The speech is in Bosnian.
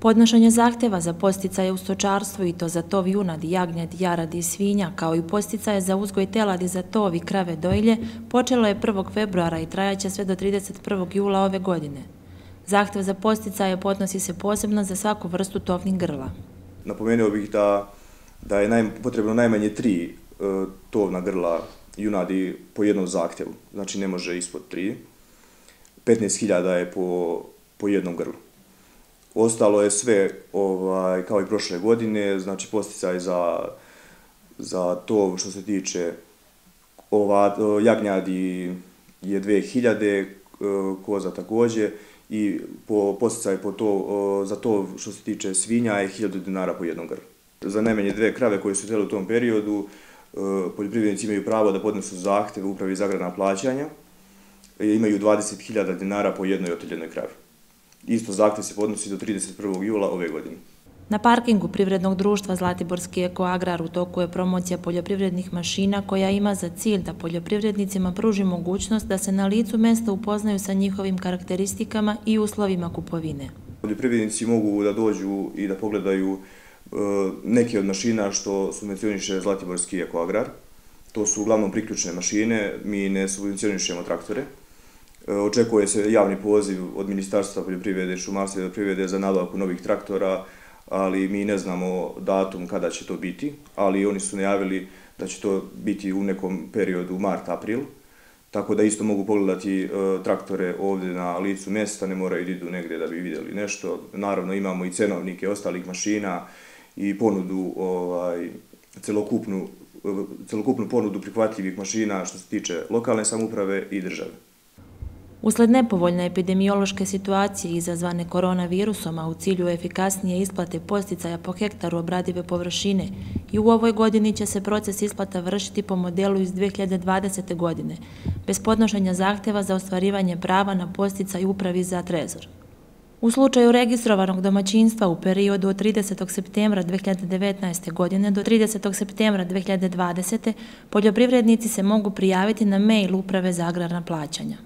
Podnošenje zahteva za posticaje u stočarstvu i to za tov junadi, jagnjad, jaradi i svinja, kao i posticaje za uzgoj i za tov i krave dojlje, počelo je 1. februara i trajaće sve do 31. jula ove godine. Zahtev za posticaje podnosi se posebno za svaku vrstu tovnih grla. Napomenuo bih da je potrebno najmanje tri e, tovna grla junadi po jednom zahtevu, znači ne može ispod tri. 15.000 je po jednom grlu. Ostalo je sve ovaj, kao i prošle godine, znači posticaj za, za to što se tiče ova, jagnjadi je 2000, e, koza takođe, i po, posticaj po to, e, za to što se tiče svinja je 1000 dinara po jednom grlu. Za najmanje dve krave koje su tijeli u tom periodu, e, poljoprivrednici imaju pravo da podnesu zahteve upravi zagradna plaćanja, i imaju 20.000 dinara po jednoj oteljenoj kravi. Isto zahtev se podnosi do 31. jula ove godine. Na parkingu privrednog društva Zlatiborski Eko Agrar u toku je promocija poljoprivrednih mašina koja ima za cilj da poljoprivrednicima pruži mogućnost da se na licu mesta upoznaju sa njihovim karakteristikama i uslovima kupovine. Poljoprivrednici mogu da dođu i da pogledaju e, neke od mašina što subvencioniše Zlatiborski Eko Agrar. To su uglavnom priključne mašine, mi ne subvencionišemo traktore. E, očekuje se javni poziv od Ministarstva poljoprivrede i šumarstva da privede za nabavku novih traktora, ali mi ne znamo datum kada će to biti, ali oni su najavili da će to biti u nekom periodu mart-april, tako da isto mogu pogledati e, traktore ovdje na licu mjesta, ne moraju da idu negde da bi vidjeli nešto. Naravno imamo i cenovnike ostalih mašina i ponudu ovaj, celokupnu, e, celokupnu ponudu prihvatljivih mašina što se tiče lokalne samuprave i države. Usled nepovoljne epidemiološke situacije izazvane koronavirusoma u cilju efikasnije isplate posticaja po hektaru obradive površine i u ovoj godini će se proces isplata vršiti po modelu iz 2020. godine, bez podnošenja zahteva za ostvarivanje prava na posticaj upravi za trezor. U slučaju registrovanog domaćinstva u periodu od 30. septembra 2019. godine do 30. septembra 2020. poljoprivrednici se mogu prijaviti na mail Uprave za agrarna plaćanja.